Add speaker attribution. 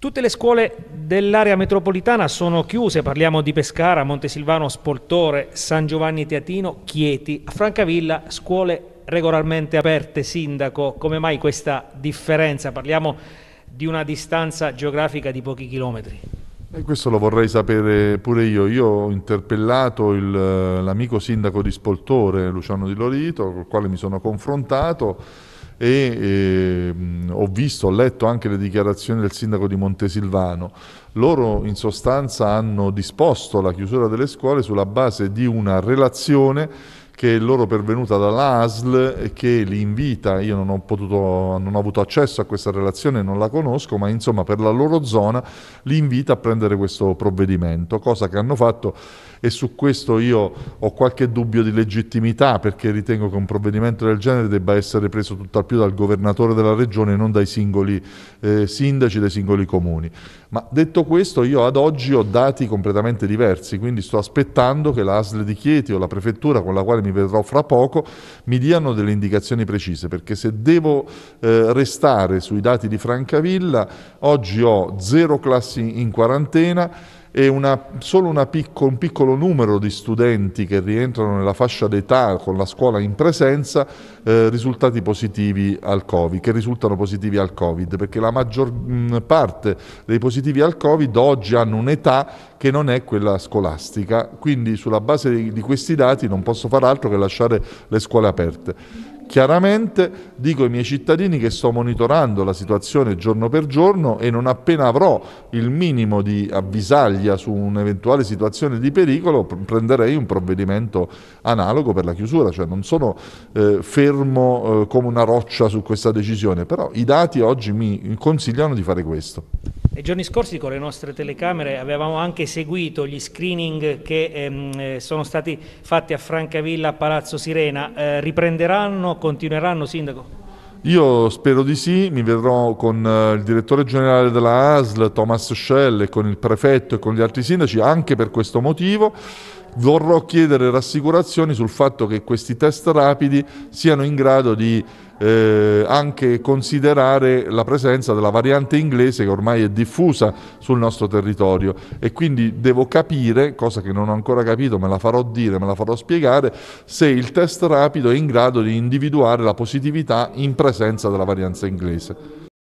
Speaker 1: Tutte le scuole dell'area metropolitana sono chiuse, parliamo di Pescara, Montesilvano, Spoltore, San Giovanni Teatino, Chieti, Francavilla, scuole regolarmente aperte. Sindaco, come mai questa differenza? Parliamo di una distanza geografica di pochi chilometri.
Speaker 2: E eh, questo lo vorrei sapere pure io. Io ho interpellato eh, l'amico sindaco di Spoltore, Luciano Di Lorito, con il quale mi sono confrontato e eh, ho visto, ho letto anche le dichiarazioni del sindaco di Montesilvano. Loro in sostanza hanno disposto la chiusura delle scuole sulla base di una relazione che è loro pervenuta dall'ASL che li invita, io non ho, potuto, non ho avuto accesso a questa relazione, non la conosco, ma insomma per la loro zona li invita a prendere questo provvedimento, cosa che hanno fatto e su questo io ho qualche dubbio di legittimità perché ritengo che un provvedimento del genere debba essere preso tutt'al più dal governatore della regione e non dai singoli eh, sindaci, dai singoli comuni. Ma detto questo io ad oggi ho dati completamente diversi, quindi sto aspettando che l'ASL di Chieti o la prefettura con la quale mi mi vedrò fra poco, mi diano delle indicazioni precise, perché se devo eh, restare sui dati di Francavilla, oggi ho zero classi in quarantena, e una, solo una picco, un piccolo numero di studenti che rientrano nella fascia d'età con la scuola in presenza eh, risultati positivi al Covid, che risultano positivi al Covid, perché la maggior mh, mm, parte dei positivi al Covid oggi hanno un'età che non è quella scolastica, quindi sulla base di, di questi dati non posso far altro che lasciare le scuole aperte. Chiaramente dico ai miei cittadini che sto monitorando la situazione giorno per giorno e non appena avrò il minimo di avvisaglia su un'eventuale situazione di pericolo prenderei un provvedimento analogo per la chiusura, cioè non sono eh, fermo eh, come una roccia su questa decisione, però i dati oggi mi consigliano di fare questo.
Speaker 1: Nei giorni scorsi con le nostre telecamere avevamo anche seguito gli screening che ehm, eh, sono stati fatti a Francavilla, a Palazzo Sirena. Eh, riprenderanno, continueranno, Sindaco?
Speaker 2: Io spero di sì, mi vedrò con eh, il direttore generale della ASL, Thomas Schell, e con il prefetto e con gli altri sindaci anche per questo motivo. Vorrò chiedere rassicurazioni sul fatto che questi test rapidi siano in grado di eh, anche considerare la presenza della variante inglese che ormai è diffusa sul nostro territorio e quindi devo capire, cosa che non ho ancora capito, me la farò dire, me la farò spiegare, se il test rapido è in grado di individuare la positività in presenza della variante inglese.